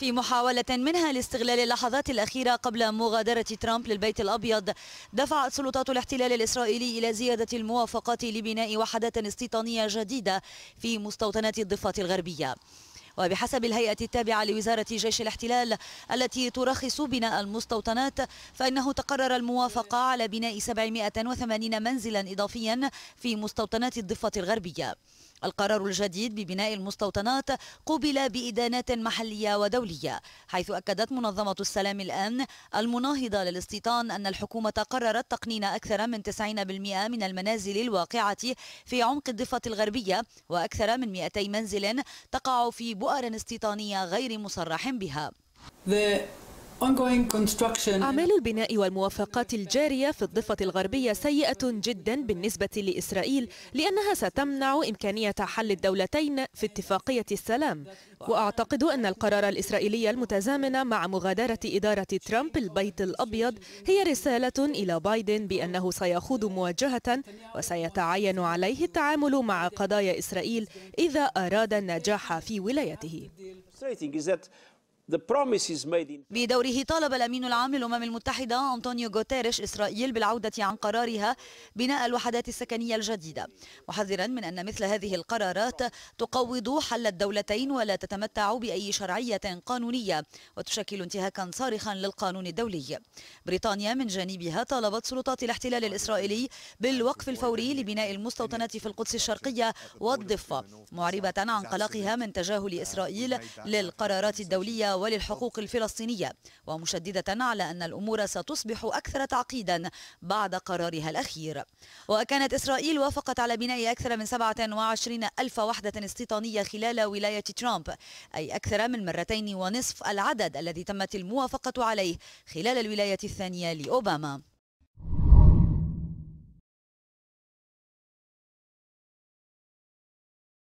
في محاولة منها لاستغلال اللحظات الأخيرة قبل مغادرة ترامب للبيت الأبيض دفعت سلطات الاحتلال الإسرائيلي إلى زيادة الموافقات لبناء وحدات استيطانية جديدة في مستوطنات الضفة الغربية وبحسب الهيئة التابعة لوزارة جيش الاحتلال التي ترخص بناء المستوطنات فإنه تقرر الموافقة على بناء 780 منزلا إضافيا في مستوطنات الضفة الغربية القرار الجديد ببناء المستوطنات قبل بإدانات محلية ودولية حيث أكدت منظمة السلام الآن المناهضة للاستيطان أن الحكومة قررت تقنين أكثر من 90% من المنازل الواقعة في عمق الضفة الغربية وأكثر من 200 منزل تقع في بؤر استيطانية غير مصرح بها. أعمال البناء والموافقات الجارية في الضفة الغربية سيئة جدا بالنسبة لإسرائيل لأنها ستمنع إمكانية حل الدولتين في اتفاقية السلام وأعتقد أن القرار الإسرائيلي المتزامن مع مغادرة إدارة ترامب البيت الأبيض هي رسالة إلى بايدن بأنه سيخوض مواجهة وسيتعين عليه التعامل مع قضايا إسرائيل إذا أراد النجاح في ولايته. بدوره طالب الأمين العام للأمم المتحدة أنطونيو غوتيريش إسرائيل بالعودة عن قرارها بناء الوحدات السكنية الجديدة محذرا من أن مثل هذه القرارات تقوض حل الدولتين ولا تتمتع بأي شرعية قانونية وتشكل انتهاكا صارخا للقانون الدولي بريطانيا من جانبها طالبت سلطات الاحتلال الإسرائيلي بالوقف الفوري لبناء المستوطنات في القدس الشرقية والضفة معربة عن قلقها من تجاهل إسرائيل للقرارات الدولية وللحقوق الحقوق الفلسطينية ومشددة على أن الأمور ستصبح أكثر تعقيدا بعد قرارها الأخير وكانت إسرائيل وافقت على بناء أكثر من 27 ألف وحدة استيطانية خلال ولاية ترامب أي أكثر من مرتين ونصف العدد الذي تمت الموافقة عليه خلال الولاية الثانية لأوباما